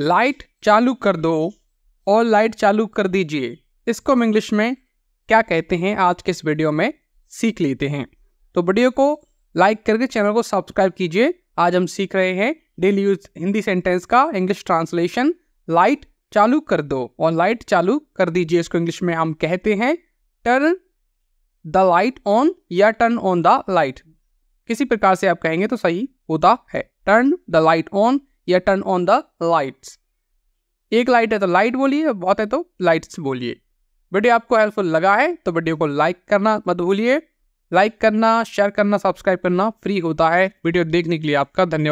light चालू कर दो और लाइट चालू कर दीजिए इसको हम इंग्लिश में क्या कहते हैं आज के इस वीडियो में सीख लेते हैं तो वीडियो को लाइक करके चैनल को सब्सक्राइब कीजिए आज हम सीख रहे हैं डेली यूज हिंदी सेंटेंस का इंग्लिश ट्रांसलेशन लाइट चालू कर दो और लाइट चालू कर दीजिए इसको इंग्लिश में हम कहते हैं टर्न द लाइट ऑन या टर्न ऑन द लाइट किसी प्रकार से आप कहेंगे तो सही होता है टर्न द लाइट ऑन या टर्न ऑन द लाइट्स एक लाइट है तो लाइट बोलिए बहुत है तो लाइट्स बोलिए वीडियो आपको हेल्पफुल लगा है तो वीडियो को लाइक करना मत भूलिए लाइक करना शेयर करना सब्सक्राइब करना फ्री होता है वीडियो देखने के लिए आपका धन्यवाद